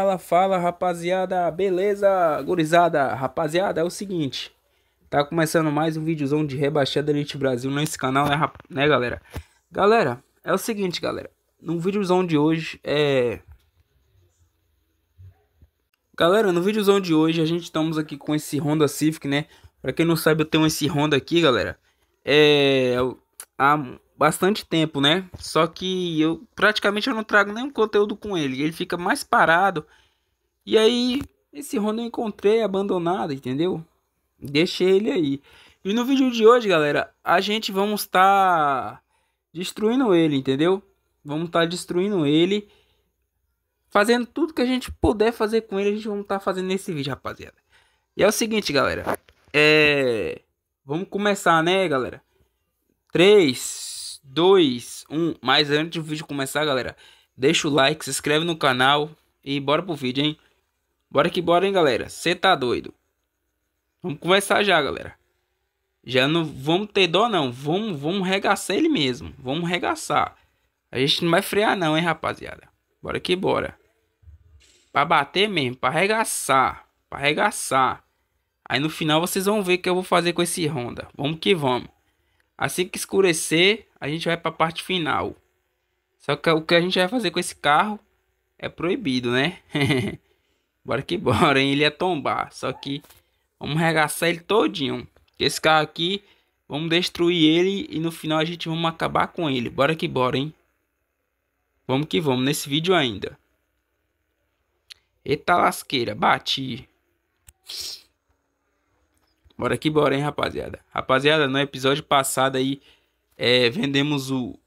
Fala, fala rapaziada, beleza? Gurizada, rapaziada, é o seguinte Tá começando mais um videozão de rebaixada Elite Brasil nesse canal, né, né galera? Galera, é o seguinte, galera No videozão de hoje é... Galera, no videozão de hoje a gente estamos aqui com esse Honda Civic, né? Pra quem não sabe, eu tenho esse Honda aqui, galera É... A bastante tempo, né? Só que eu praticamente eu não trago nenhum conteúdo com ele. Ele fica mais parado. E aí, esse Honda eu encontrei abandonado, entendeu? Deixei ele aí. E no vídeo de hoje, galera, a gente vamos estar tá destruindo ele, entendeu? Vamos estar tá destruindo ele. Fazendo tudo que a gente puder fazer com ele, a gente vamos estar tá fazendo nesse vídeo, rapaziada. E é o seguinte, galera. É... Vamos começar, né, galera? 3, 2, 1. Mas antes do vídeo começar, galera, deixa o like, se inscreve no canal e bora pro vídeo, hein? Bora que bora, hein, galera? Você tá doido? Vamos começar já, galera. Já não vamos ter dó, não. Vamos, vamos regaçar ele mesmo. Vamos regaçar. A gente não vai frear, não, hein, rapaziada. Bora que bora. Pra bater mesmo, pra arregaçar. Pra arregaçar. Aí no final vocês vão ver o que eu vou fazer com esse Honda. Vamos que vamos. Assim que escurecer, a gente vai para a parte final. Só que o que a gente vai fazer com esse carro é proibido, né? bora que bora, hein? Ele ia tombar. Só que vamos arregaçar ele todinho. Esse carro aqui, vamos destruir ele e no final a gente vamos acabar com ele. Bora que bora, hein? Vamos que vamos nesse vídeo ainda. Eita lasqueira, bati. Bora que bora, hein, rapaziada. Rapaziada, no episódio passado aí é, vendemos o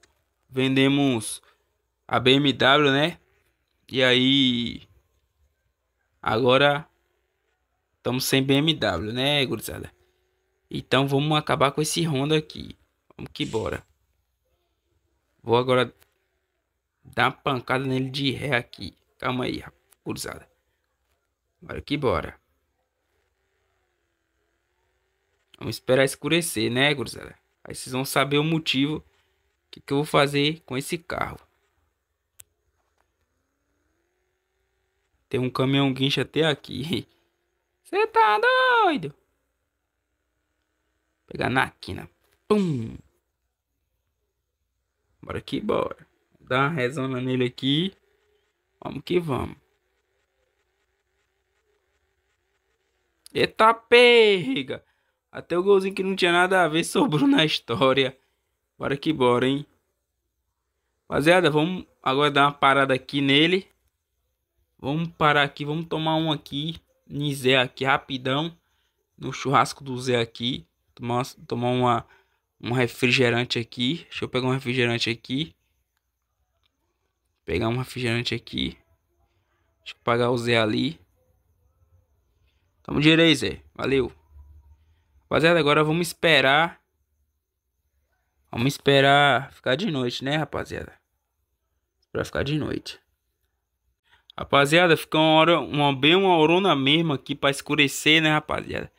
vendemos a BMW, né? E aí agora estamos sem BMW, né, gurizada? Então vamos acabar com esse Honda aqui. Vamos que bora. Vou agora dar uma pancada nele de ré aqui. Calma aí, gurizada. Bora que bora. Vamos esperar escurecer, né, gurizada? Aí vocês vão saber o motivo que, que eu vou fazer com esse carro. Tem um caminhão guincho até aqui. Você tá doido? Vou pegar na quina. Pum. Bora que bora. Vou dar uma rezona nele aqui. Vamos que vamos. Eita perriga. Até o golzinho que não tinha nada a ver sobrou na história. Bora que bora, hein? Rapaziada, vamos agora dar uma parada aqui nele. Vamos parar aqui, vamos tomar um aqui. Em Zé aqui, rapidão. No churrasco do Zé aqui. Tomar, tomar uma, um refrigerante aqui. Deixa eu pegar um refrigerante aqui. Pegar um refrigerante aqui. Deixa eu pagar o Zé ali. Tamo direito, Zé. Valeu. Rapaziada, agora vamos esperar. Vamos esperar ficar de noite, né, rapaziada? Pra ficar de noite. Rapaziada, fica uma hora, uma, bem uma horona mesmo aqui pra escurecer, né, rapaziada?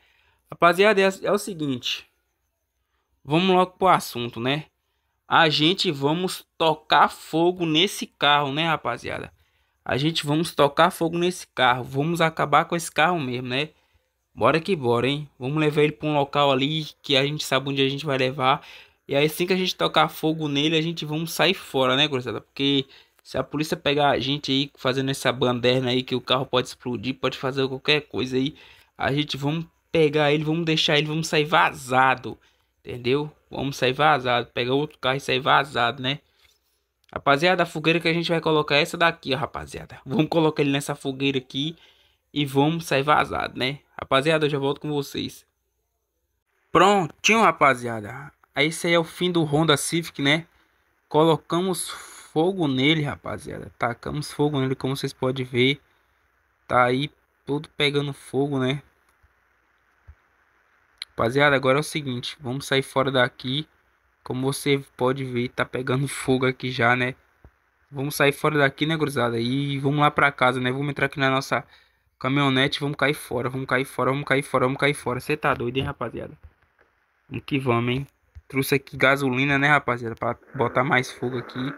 Rapaziada, é, é o seguinte. Vamos logo pro assunto, né? A gente vamos tocar fogo nesse carro, né, rapaziada? A gente vamos tocar fogo nesse carro. Vamos acabar com esse carro mesmo, né? Bora que bora, hein? Vamos levar ele pra um local ali que a gente sabe onde a gente vai levar. E aí, assim que a gente tocar fogo nele, a gente vamos sair fora, né, gurizada? Porque se a polícia pegar a gente aí fazendo essa banderna aí que o carro pode explodir, pode fazer qualquer coisa aí, a gente vamos pegar ele, vamos deixar ele, vamos sair vazado. Entendeu? Vamos sair vazado, pegar outro carro e sair vazado, né? Rapaziada, a fogueira que a gente vai colocar é essa daqui, ó, rapaziada. Vamos colocar ele nessa fogueira aqui e vamos sair vazado, né? Rapaziada, eu já volto com vocês. Prontinho, rapaziada. Esse aí é o fim do Honda Civic, né? Colocamos fogo nele, rapaziada. Tacamos fogo nele, como vocês podem ver. Tá aí tudo pegando fogo, né? Rapaziada, agora é o seguinte. Vamos sair fora daqui. Como você pode ver, tá pegando fogo aqui já, né? Vamos sair fora daqui, né, cruzada? E vamos lá pra casa, né? Vamos entrar aqui na nossa Caminhonete, vamos cair fora, vamos cair fora, vamos cair fora, vamos cair fora. Você tá doido, hein, rapaziada? Vamos que vamos, hein? Trouxe aqui gasolina, né, rapaziada? Pra botar mais fogo aqui.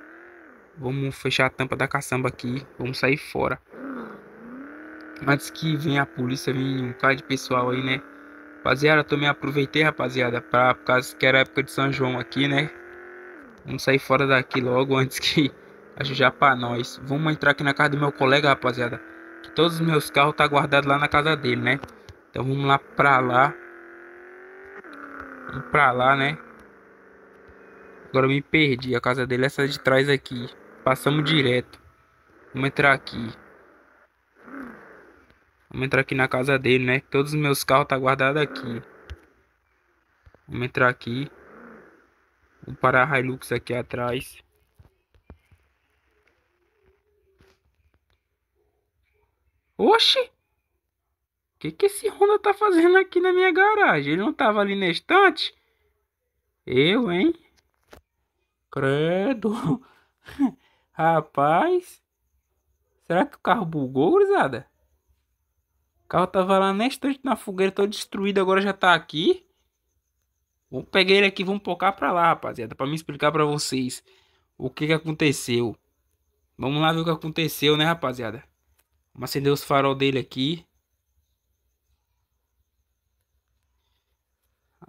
Vamos fechar a tampa da caçamba aqui. Vamos sair fora. Antes que venha a polícia, vem um cara de pessoal aí, né? Rapaziada, também aproveitei, rapaziada, pra, por causa que era a época de São João aqui, né? Vamos sair fora daqui logo antes que ajudar pra nós. Vamos entrar aqui na casa do meu colega, rapaziada. Todos os meus carros tá guardado lá na casa dele, né? Então vamos lá pra lá. Vamos pra lá, né? Agora eu me perdi. A casa dele é essa de trás aqui. Passamos direto. Vamos entrar aqui. Vamos entrar aqui na casa dele, né? Todos os meus carros tá guardado aqui. Vamos entrar aqui. Vamos parar a Hilux aqui atrás. Oxi! O que, que esse Honda tá fazendo aqui na minha garagem? Ele não tava ali na estante? Eu, hein? Credo! Rapaz! Será que o carro bugou, gurizada? O carro tava lá na estante, na fogueira, todo destruído, agora já tá aqui. Vou pegar ele aqui, vamos focar pra lá, rapaziada, pra me explicar pra vocês o que que aconteceu. Vamos lá ver o que aconteceu, né, rapaziada? Vamos acender os farol dele aqui.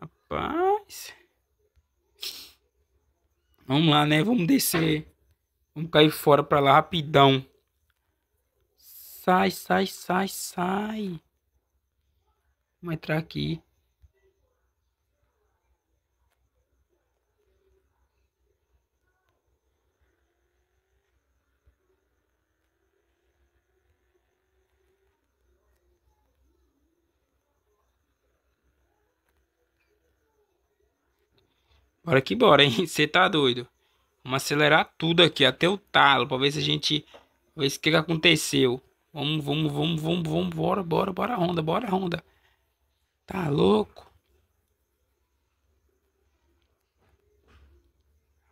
Rapaz. Vamos lá, né? Vamos descer. Vamos cair fora pra lá rapidão. Sai, sai, sai, sai. Vamos entrar aqui. Bora que bora, hein? Você tá doido? Vamos acelerar tudo aqui, até o talo, pra ver se a gente... Ver se o que, que aconteceu. Vamos, vamos, vamos, vamos, vamos, bora, bora, bora, Honda, bora, Honda. Tá louco?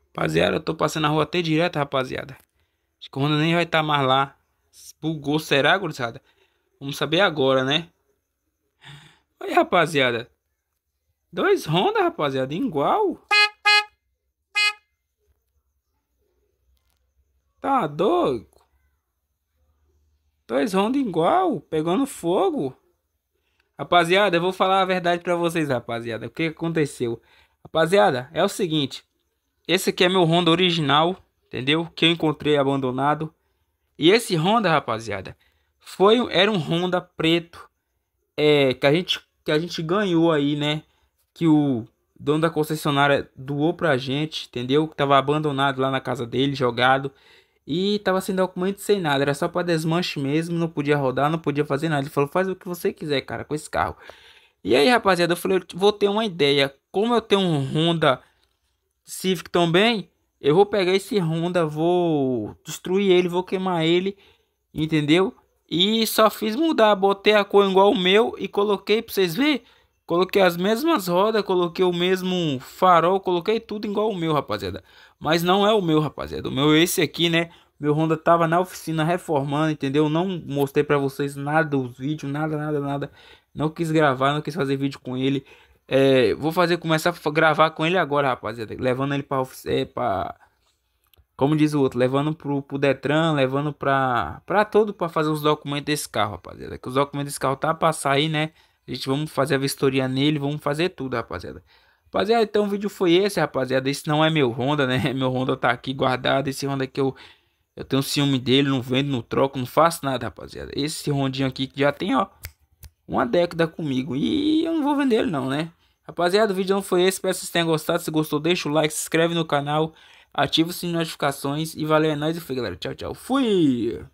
Rapaziada, eu tô passando a rua até direto, rapaziada. Acho que o Honda nem vai estar tá mais lá. Bugou, será, gurizada? Vamos saber agora, né? Oi, rapaziada. Dois Honda, rapaziada, igual. Tá doido? Dois rounds igual, pegando fogo. Rapaziada, eu vou falar a verdade para vocês, rapaziada. O que aconteceu? Rapaziada, é o seguinte. Esse aqui é meu Honda original, entendeu? Que eu encontrei abandonado. E esse Honda, rapaziada, foi era um Honda preto é, que a gente que a gente ganhou aí, né? Que o dono da concessionária doou pra gente, entendeu? Que tava abandonado lá na casa dele, jogado. E tava sem documento, sem nada. Era só para desmanche mesmo. Não podia rodar, não podia fazer nada. Ele falou: faz o que você quiser, cara, com esse carro. E aí, rapaziada, eu falei: eu vou ter uma ideia. Como eu tenho um Honda Civic também, eu vou pegar esse Honda, vou destruir ele, vou queimar ele. Entendeu? E só fiz mudar. Botei a cor igual o meu e coloquei para vocês verem. Coloquei as mesmas rodas, coloquei o mesmo farol, coloquei tudo igual o meu, rapaziada. Mas não é o meu, rapaziada. O meu é esse aqui, né? Meu Honda tava na oficina reformando, entendeu? Não mostrei pra vocês nada dos vídeos, nada, nada, nada. Não quis gravar, não quis fazer vídeo com ele. É, vou fazer, começar a gravar com ele agora, rapaziada. Levando ele pra oficina, é, pra... Como diz o outro, levando pro, pro Detran, levando pra, pra todo, pra fazer os documentos desse carro, rapaziada. Que os documentos desse carro tá pra sair, né? A gente vamos fazer a vistoria nele, vamos fazer tudo, rapaziada. Rapaziada, então o vídeo foi esse, rapaziada. Esse não é meu Honda, né? Meu Honda tá aqui guardado. Esse Honda aqui eu, eu tenho ciúme dele, não vendo, não troco, não faço nada, rapaziada. Esse Rondinho aqui que já tem, ó, uma década comigo. E eu não vou vender ele não, né? Rapaziada, o vídeo não foi esse. Espero que vocês tenham gostado. Se gostou, deixa o like, se inscreve no canal, ativa o sininho de notificações. E valeu, é nóis. E foi, galera. Tchau, tchau. Fui!